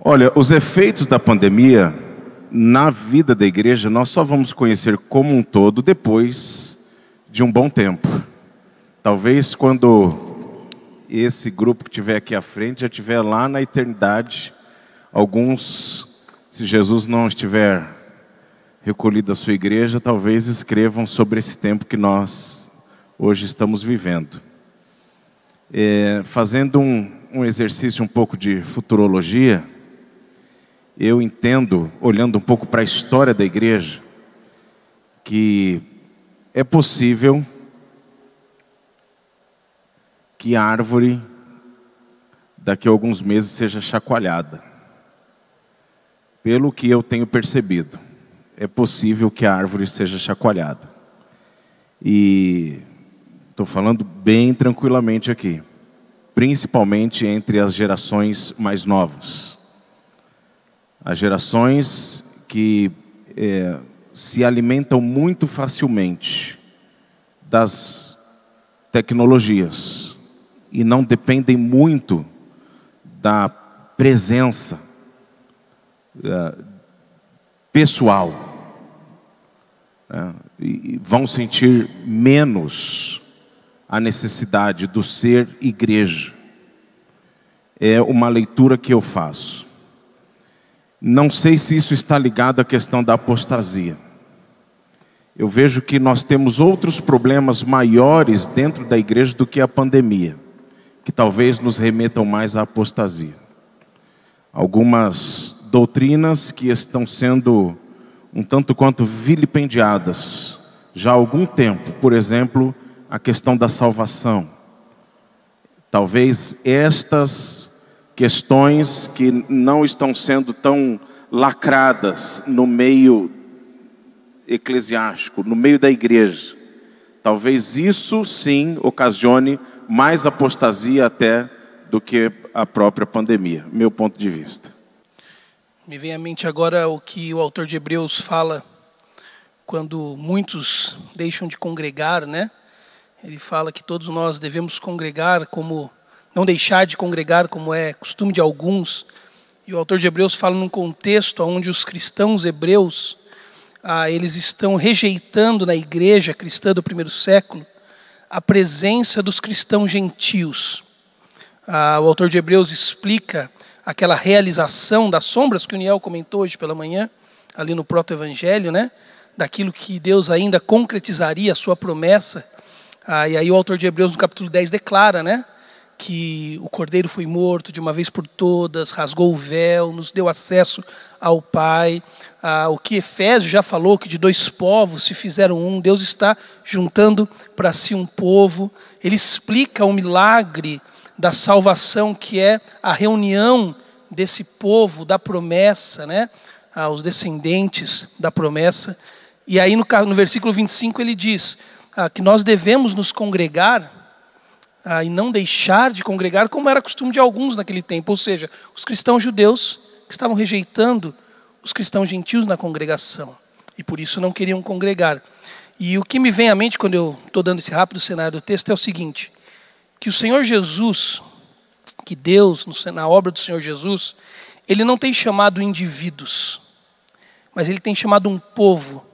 Olha, os efeitos da pandemia na vida da igreja nós só vamos conhecer como um todo depois de um bom tempo. Talvez quando esse grupo que estiver aqui à frente já estiver lá na eternidade, alguns, se Jesus não estiver recolhido à sua igreja, talvez escrevam sobre esse tempo que nós hoje estamos vivendo. É, fazendo um, um exercício um pouco de futurologia, eu entendo, olhando um pouco para a história da igreja, que é possível que a árvore daqui a alguns meses seja chacoalhada. Pelo que eu tenho percebido, é possível que a árvore seja chacoalhada. E estou falando bem tranquilamente aqui, principalmente entre as gerações mais novas as gerações que é, se alimentam muito facilmente das tecnologias e não dependem muito da presença é, pessoal. Né, e vão sentir menos a necessidade do ser igreja. É uma leitura que eu faço. Não sei se isso está ligado à questão da apostasia. Eu vejo que nós temos outros problemas maiores dentro da igreja do que a pandemia, que talvez nos remetam mais à apostasia. Algumas doutrinas que estão sendo um tanto quanto vilipendiadas já há algum tempo, por exemplo, a questão da salvação. Talvez estas questões que não estão sendo tão lacradas no meio eclesiástico, no meio da igreja. Talvez isso sim ocasione mais apostasia até do que a própria pandemia, meu ponto de vista. Me vem à mente agora o que o autor de Hebreus fala quando muitos deixam de congregar, né? Ele fala que todos nós devemos congregar como não deixar de congregar, como é costume de alguns. E o autor de Hebreus fala num contexto onde os cristãos hebreus, ah, eles estão rejeitando na igreja cristã do primeiro século a presença dos cristãos gentios. Ah, o autor de Hebreus explica aquela realização das sombras que o Niel comentou hoje pela manhã, ali no proto-evangelho, né? daquilo que Deus ainda concretizaria a sua promessa. Ah, e aí o autor de Hebreus, no capítulo 10, declara, né? que o Cordeiro foi morto de uma vez por todas, rasgou o véu, nos deu acesso ao Pai. Ah, o que Efésio já falou, que de dois povos se fizeram um, Deus está juntando para si um povo. Ele explica o milagre da salvação, que é a reunião desse povo, da promessa, né? aos ah, descendentes da promessa. E aí no, no versículo 25 ele diz ah, que nós devemos nos congregar ah, e não deixar de congregar, como era costume de alguns naquele tempo, ou seja, os cristãos judeus que estavam rejeitando os cristãos gentios na congregação e por isso não queriam congregar. E o que me vem à mente quando eu estou dando esse rápido cenário do texto é o seguinte: que o Senhor Jesus, que Deus, na obra do Senhor Jesus, ele não tem chamado indivíduos, mas ele tem chamado um povo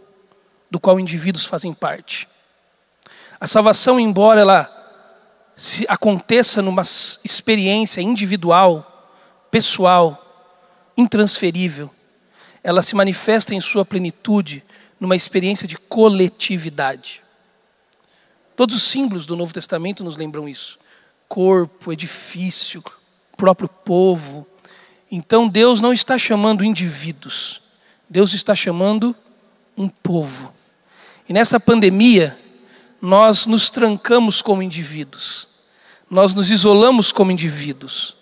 do qual indivíduos fazem parte. A salvação, embora ela se aconteça numa experiência individual, pessoal, intransferível. Ela se manifesta em sua plenitude numa experiência de coletividade. Todos os símbolos do Novo Testamento nos lembram isso: corpo, edifício, próprio povo. Então Deus não está chamando indivíduos, Deus está chamando um povo. E nessa pandemia, nós nos trancamos como indivíduos, nós nos isolamos como indivíduos,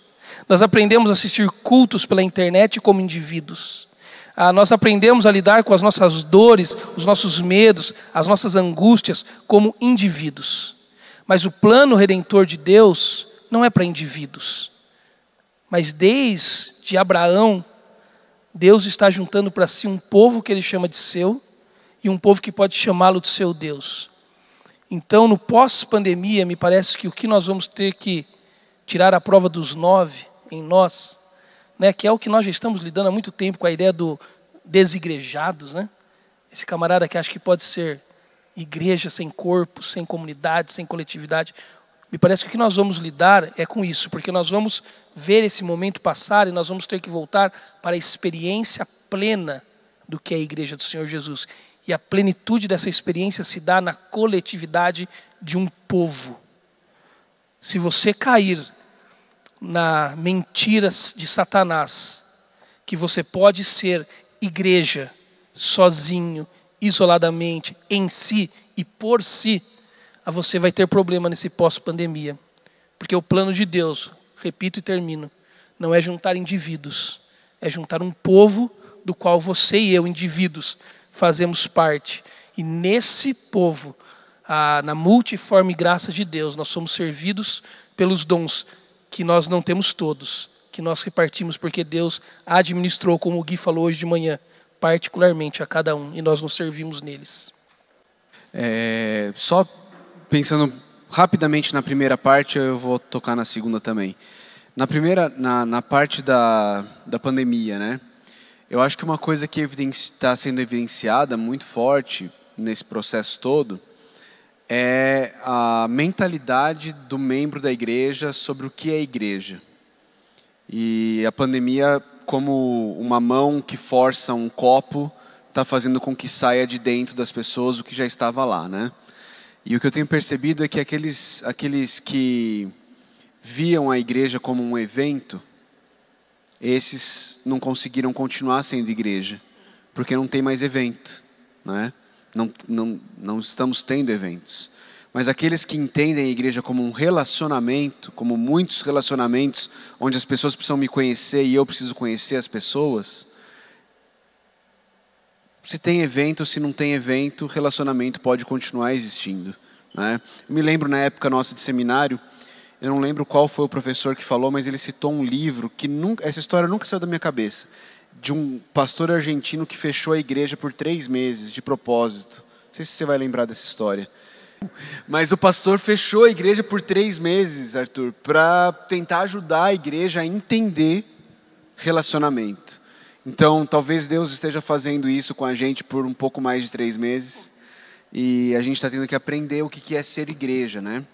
nós aprendemos a assistir cultos pela internet como indivíduos, ah, nós aprendemos a lidar com as nossas dores, os nossos medos, as nossas angústias como indivíduos. Mas o plano redentor de Deus não é para indivíduos, mas desde Abraão, Deus está juntando para si um povo que ele chama de seu e um povo que pode chamá-lo de seu Deus. Então, no pós-pandemia, me parece que o que nós vamos ter que tirar a prova dos nove em nós, né, que é o que nós já estamos lidando há muito tempo com a ideia do desigrejados, né? Esse camarada que acha que pode ser igreja sem corpo, sem comunidade, sem coletividade. Me parece que o que nós vamos lidar é com isso, porque nós vamos ver esse momento passar e nós vamos ter que voltar para a experiência plena do que é a igreja do Senhor Jesus. E a plenitude dessa experiência se dá na coletividade de um povo. Se você cair na mentira de Satanás, que você pode ser igreja sozinho, isoladamente, em si e por si, você vai ter problema nesse pós-pandemia. Porque o plano de Deus, repito e termino, não é juntar indivíduos, é juntar um povo do qual você e eu, indivíduos, fazemos parte. E nesse povo, ah, na multiforme graça de Deus, nós somos servidos pelos dons que nós não temos todos, que nós repartimos, porque Deus administrou, como o Gui falou hoje de manhã, particularmente a cada um, e nós nos servimos neles. É, só pensando rapidamente na primeira parte, eu vou tocar na segunda também. Na primeira, na, na parte da, da pandemia, né? Eu acho que uma coisa que está sendo evidenciada muito forte nesse processo todo é a mentalidade do membro da igreja sobre o que é igreja. E a pandemia, como uma mão que força um copo, está fazendo com que saia de dentro das pessoas o que já estava lá, né? E o que eu tenho percebido é que aqueles, aqueles que viam a igreja como um evento esses não conseguiram continuar sendo igreja, porque não tem mais evento, né? não, não, não estamos tendo eventos. Mas aqueles que entendem a igreja como um relacionamento, como muitos relacionamentos, onde as pessoas precisam me conhecer e eu preciso conhecer as pessoas, se tem evento, se não tem evento, relacionamento pode continuar existindo. Né? Eu me lembro na época nossa de seminário, eu não lembro qual foi o professor que falou, mas ele citou um livro que nunca, essa história nunca saiu da minha cabeça, de um pastor argentino que fechou a igreja por três meses de propósito. Não sei se você vai lembrar dessa história. Mas o pastor fechou a igreja por três meses, Arthur, para tentar ajudar a igreja a entender relacionamento. Então, talvez Deus esteja fazendo isso com a gente por um pouco mais de três meses. E a gente está tendo que aprender o que é ser igreja, né?